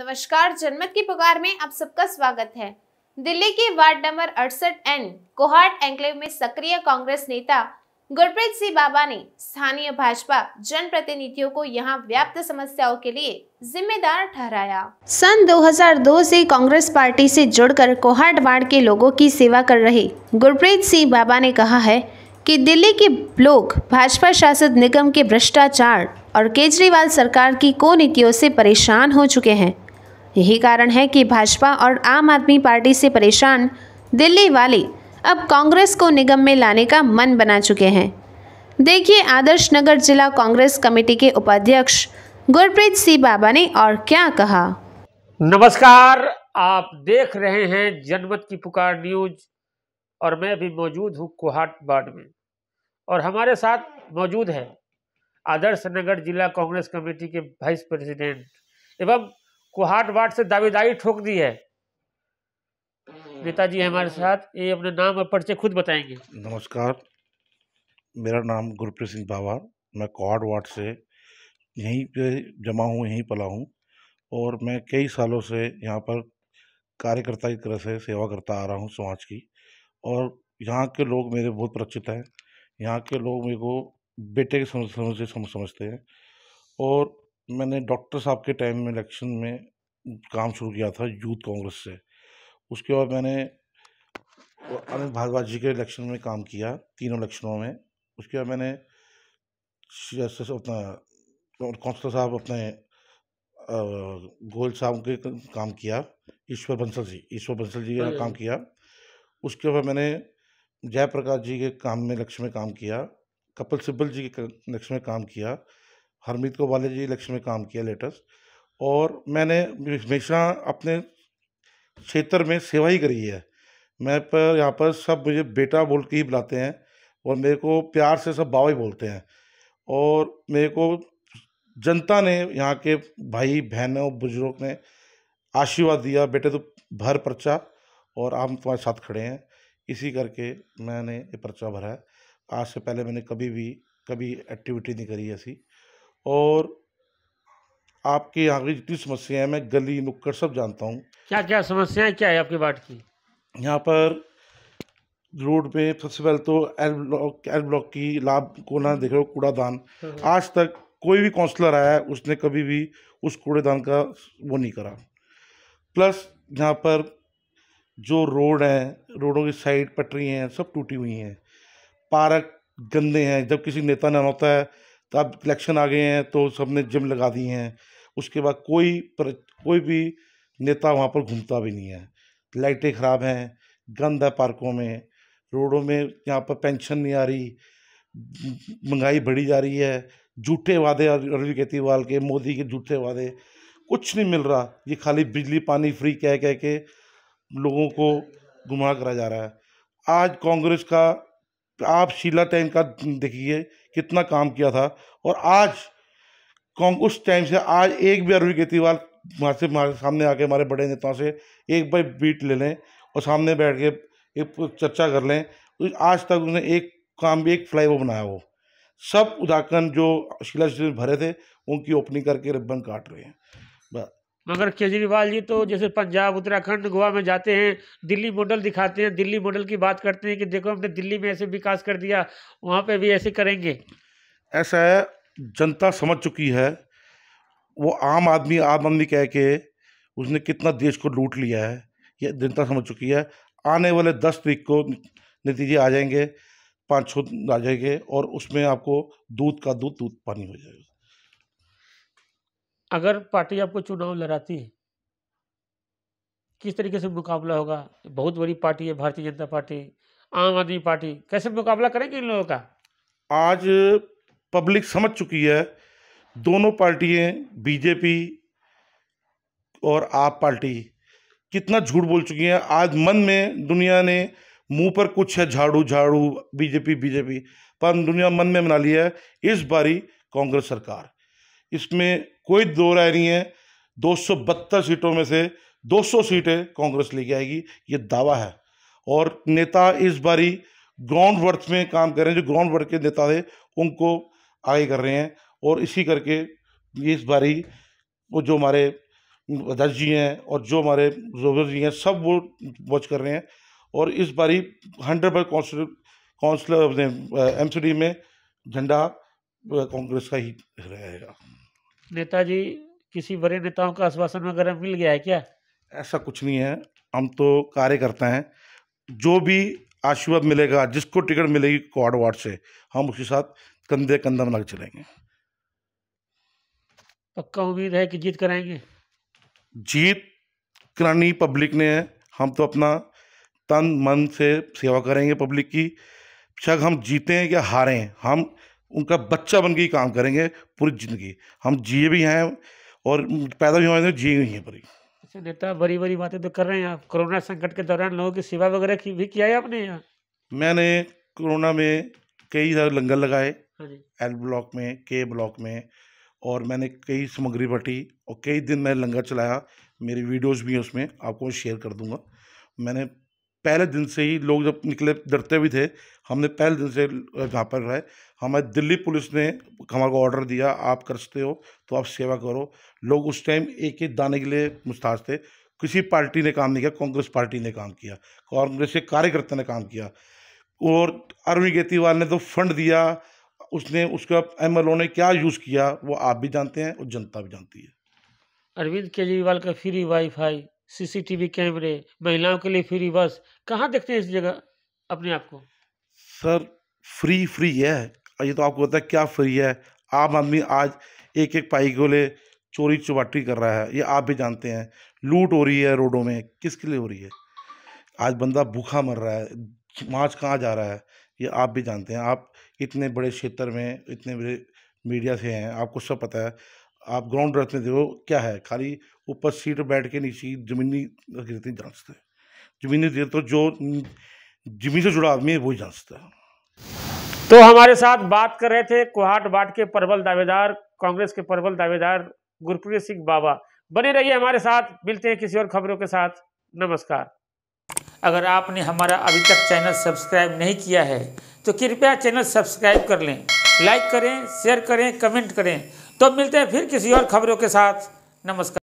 नमस्कार जनमत की पुकार में आप सबका स्वागत है दिल्ली के वार्ड नंबर अड़सठ एन कोहाट एंक्लेव में सक्रिय कांग्रेस नेता गुरप्रीत सिंह बाबा ने स्थानीय भाजपा जनप्रतिनिधियों को यहां व्याप्त समस्याओं के लिए जिम्मेदार ठहराया सन 2002 से कांग्रेस पार्टी से जुड़कर कोहाट वार्ड के लोगों की सेवा कर रहे गुरप्रीत सिंह बाबा ने कहा है कि दिल्ली के लोग भाजपा शासित निगम के भ्रष्टाचार और केजरीवाल सरकार की को नीतियों से परेशान हो चुके हैं यही कारण है कि भाजपा और आम आदमी पार्टी से परेशान दिल्ली वाले अब कांग्रेस को निगम में लाने का मन बना चुके हैं देखिए आदर्श नगर जिला कांग्रेस कमेटी के उपाध्यक्ष गुरप्रीत सिंह बाबा ने और क्या कहा नमस्कार आप देख रहे हैं जनमत की पुकार न्यूज और मैं भी मौजूद हूँ कुहाट बाड में और हमारे साथ मौजूद है आदर्श नगर जिला कांग्रेस कमेटी के वाइस प्रेसिडेंट एवं कुहाट वार्ड से दावेदारी ठोक दी है नेताजी हम्म। हमारे साथ ये अपने नाम और पर्चे खुद बताएंगे नमस्कार मेरा नाम गुरप्रीत सिंह बाबा मैं कोहाट वार्ड से यहीं पे जमा हूँ यहीं पला हूँ और मैं कई सालों से यहाँ पर कार्यकर्ता की तरह से सेवा करता आ रहा हूँ समाज की और यहाँ के लोग मेरे बहुत परिचित हैं यहाँ के लोग मेरे को बेटे के समझ समझ समझते हैं और मैंने डॉक्टर साहब के टाइम में इलेक्शन में काम शुरू किया था यूथ कांग्रेस से उसके बाद मैंने अनिल भारद्वाज जी के इलेक्शन में काम किया तीनों इलेक्शनों में उसके बाद मैंने अपना कौंसलर साहब अपने गोयल साहब के काम किया ईश्वर बंसल जी ईश्वर बंसल जी का काम किया उसके बाद मैंने जयप्रकाश जी के काम में लक्ष्य में काम किया कपिल सिब्बल जी के लक्ष्य में काम किया हरमीत को वाले जी इलेक्शन में काम किया लेटेस्ट और मैंने हमेशा अपने क्षेत्र में सेवा ही करी है मैं पर यहाँ पर सब मुझे बेटा बोल के ही बुलाते हैं और मेरे को प्यार से सब बाबा ही बोलते हैं और मेरे को जनता ने यहाँ के भाई बहनों बुजुर्ग ने आशीर्वाद दिया बेटे तो भर पर्चा और आप तुम्हारे साथ खड़े हैं इसी करके मैंने ये पर्चा भरा है आज से पहले मैंने कभी भी कभी एक्टिविटी नहीं करी ऐसी और आपके यहाँ की जितनी समस्याएं मैं गली नुक्कड़ सब जानता हूँ क्या क्या समस्याएं क्या है आपके वार्ड की यहाँ पर रोड पे सबसे पहले तो एल ब्लॉक एल ब्लॉक की लाभ को ना देख रहे हो कूड़ादान हाँ। आज तक कोई भी काउंसलर आया है उसने कभी भी उस कूड़ेदान का वो नहीं करा प्लस यहाँ पर जो रोड हैं रोडों की साइड पटरी हैं सब टूटी हुई हैं पार्क गंदे हैं जब किसी नेता ने होता है तो अब इलेक्शन आ गए हैं तो सबने जिम लगा दी हैं उसके बाद कोई पर, कोई भी नेता वहाँ पर घूमता भी नहीं है लाइटें ख़राब हैं गंद है पार्कों में रोडों में यहाँ पर पेंशन नहीं आ रही महंगाई बढ़ी जा रही है झूठे वादे अरविंद केजरीवाल के मोदी के झूठे वादे कुछ नहीं मिल रहा ये खाली बिजली पानी फ्री कह कह के लोगों को गुमराह करा जा रहा है आज कांग्रेस का आप शीला टाइम का देखिए कितना काम किया था और आज उस टाइम से आज एक भी अरविंद केजरीवाल वहाँ से हमारे सामने आके हमारे बड़े नेताओं से एक बार बीट ले लें और सामने बैठ के एक चर्चा कर लें तो आज तक उसने एक काम भी एक फ्लाई ओवर बनाया वो सब उदाकन जो शिला भरे थे उनकी ओपनिंग करके रिबन काट रहे हैं मगर केजरीवाल जी तो जैसे पंजाब उत्तराखंड गोवा में जाते हैं दिल्ली मॉडल दिखाते हैं दिल्ली मॉडल की बात करते हैं कि देखो हमने दिल्ली में ऐसे विकास कर दिया वहाँ पे भी ऐसे करेंगे ऐसा है जनता समझ चुकी है वो आम आदमी आम आदमी कह के उसने कितना देश को लूट लिया है ये जनता समझ चुकी है आने वाले दस तरीक को नतीजे आ जाएंगे पाँच छः आ जाएंगे और उसमें आपको दूध का दूध दूध पानी हो जाएगा अगर पार्टी आपको चुनाव लड़ाती है किस तरीके से मुकाबला होगा बहुत बड़ी पार्टी है भारतीय जनता पार्टी आम आदमी पार्टी कैसे मुकाबला करेंगे इन लोगों का आज पब्लिक समझ चुकी है दोनों पार्टियाँ बीजेपी और आप पार्टी कितना झूठ बोल चुकी हैं आज मन में दुनिया ने मुंह पर कुछ है झाड़ू झाड़ू बीजेपी बीजेपी पर दुनिया मन में मना लिया है इस बारी कांग्रेस सरकार इसमें कोई दो राय नहीं है दो सीटों में से 200 सीटें कांग्रेस लेके आएगी ये दावा है और नेता इस बारी ग्राउंड वर्क में काम कर रहे हैं जो ग्राउंड वर्क के नेता थे उनको आगे कर रहे हैं और इसी करके इस बारी वो जो हमारे अध्यक्ष जी हैं और जो हमारे जोबर जी हैं सब वो वॉच कर रहे हैं और इस बारी हंड्रेड पर काउंसिल काउंसिल एम में झंडा कांग्रेस का ही रहेगा नेताजी किसी बड़े नेताओं का आश्वासन वगैरह मिल गया है क्या ऐसा कुछ नहीं है हम तो कार्य करते हैं जो भी आशीर्वाद मिलेगा जिसको टिकट मिलेगी क्वाड वार्ड से हम उसके साथ कंधे कंधा लग चलेंगे पक्का उम्मीद है कि जीत कराएंगे जीत करानी पब्लिक ने है हम तो अपना तन मन से सेवा करेंगे पब्लिक की शक हम जीते हैं या हारें हम उनका बच्चा बन के ही काम करेंगे पूरी ज़िंदगी हम जिए भी हैं और पैदा भी हुए तो जिए हुई हैं पूरी अच्छा नेता बड़ी बड़ी बातें तो कर रहे हैं आप कोरोना संकट के दौरान लोगों की सेवा वगैरह की भी किया है आपने यहाँ मैंने कोरोना में कई सारे लंगर लगाए एल हाँ ब्लॉक में के ब्लॉक में और मैंने कई सामग्री बटी और कई दिन मैं लंगर चलाया मेरी वीडियोज भी हैं उसमें आपको शेयर कर दूंगा मैंने पहले दिन से ही लोग जब निकले डरते भी थे हमने पहले दिन से यहाँ पर रहे हमारे दिल्ली पुलिस ने हमारे को ऑर्डर दिया आप कर सकते हो तो आप सेवा करो लोग उस टाइम एक एक दाने के लिए मुस्ताज थे किसी पार्टी ने काम नहीं किया कांग्रेस पार्टी ने काम किया कांग्रेस के कार्यकर्ता ने काम किया और अरविंद केजरीवाल ने तो फंड दिया उसने उसका एम ने क्या यूज़ किया वो आप भी जानते हैं और जनता भी जानती है अरविंद केजरीवाल का फ्री वाईफाई सीसीटीवी कैमरे महिलाओं के लिए फ्री बस कहाँ देखते हैं इस जगह अपने आप को सर फ्री फ्री है ये तो आपको पता है क्या फ्री है आम आदमी आज एक एक पाई को ले चोरी चुपाटी कर रहा है ये आप भी जानते हैं लूट हो रही है रोडों में किसके लिए हो रही है आज बंदा भूखा मर रहा है मार्च कहाँ जा रहा है ये आप भी जानते हैं आप इतने बड़े क्षेत्र में इतने बड़े मीडिया से हैं आपको सब पता है आप ग्राउंड रखने देखो क्या है खाली ऊपर सीट बैठ के नीचे ज़मीनी गिरती जांचते हैं ज़मीनी देर तो जो ज़मीन से जुड़ा आदमी है वही जांचता है तो हमारे साथ बात कर रहे थे कुहाट बाट के प्रबल दावेदार कांग्रेस के प्रबल दावेदार गुरप्रीत सिंह बाबा बने रहिए हमारे साथ मिलते हैं किसी और खबरों के साथ नमस्कार अगर आपने हमारा अभी तक चैनल सब्सक्राइब नहीं किया है तो कृपया चैनल सब्सक्राइब कर लें लाइक करें शेयर करें कमेंट करें तो मिलते हैं फिर किसी और खबरों के साथ नमस्कार